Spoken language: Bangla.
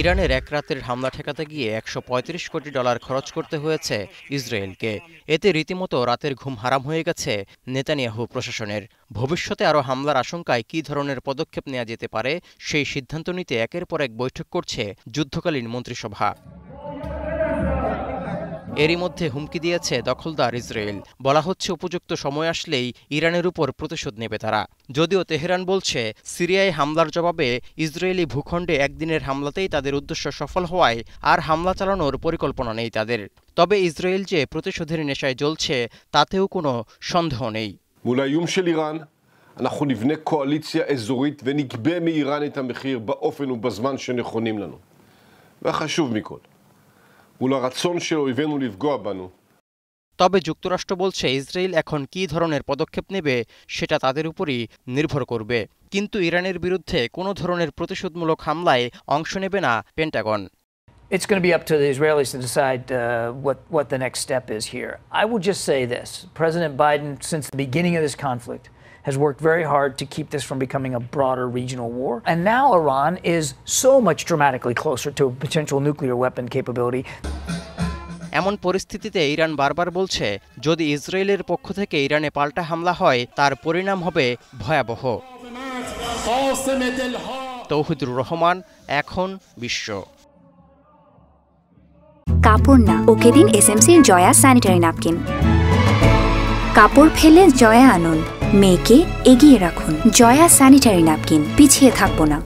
ইরানের এক রাতের হামলা ঠেকাতে গিয়ে একশো কোটি ডলার খরচ করতে হয়েছে ইসরায়েলকে এতে রীতিমতো রাতের ঘুম হারাম হয়ে গেছে নেতানিয়াহু প্রশাসনের ভবিষ্যতে আরও হামলার আশঙ্কায় কী ধরনের পদক্ষেপ নেওয়া যেতে পারে সেই সিদ্ধান্ত নিতে একের পর এক বৈঠক করছে যুদ্ধকালীন মন্ত্রিসভা এরই মধ্যে হুমকি দিয়েছে দখলদার ইসরায়েল বলা হচ্ছে উপযুক্ত সময় আসলেই ইরানের উপর প্রতিশোধ নেবে তারা যদিও তেহরান বলছে সিরিয়ায় হামলার জবাবে ইসরায়েলি ভূখণ্ডে একদিনের হামলাতেই তাদের উদ্দেশ্য সফল হওয়ায় আর হামলা চালানোর পরিকল্পনা নেই তাদের তবে ইসরায়েল যে প্রতিশোধের নেশায় জ্বলছে তাতেও কোনো সন্দেহ নেই אנחנו נבנה קואליציה אזורית ונגבה מאיראן את המחיר באופן ובזמן שנכונים לנו. והחשוב מכל, ולרצון של אויבינו לפגוע בנו. তবে যুক্তরাষ্ট্র বলছে ইসরায়েল এখন কি ধরনের পদক্ষেপ নেবে সেটা তাদের উপরই নির্ভর করবে কিন্তু ইরানের বিরুদ্ধে কোনো ধরনের প্রতিশোধমূলক হামলায় অংশ নেবে না Pentagon It's going to be up to the Israelis to decide uh, what, what the next step is here. I will just say this President Biden, since the beginning of this conflict, has worked very hard to keep this from becoming a broader regional war. And now Iran is so much dramatically closer to a potential nuclear weapon capability. এমন পরিস্থিতিতে ইরান বারবার বলছে যদি ইসরায়েলের পক্ষ থেকে ইরানে পাল্টা হামলা হয় তার পরিণাম হবে ভয়াবহ তৌহিদুর রহমান এখন বিশ্ব কাপড় না ওকে দিন এসএমসির জয়া স্যানিটারি ন্যাপকিন কাপড় ফেলে জয়া আনন্দ মেয়েকে এগিয়ে রাখুন জয়া স্যানিটারি ন্যাপকিন পিছিয়ে থাকবো না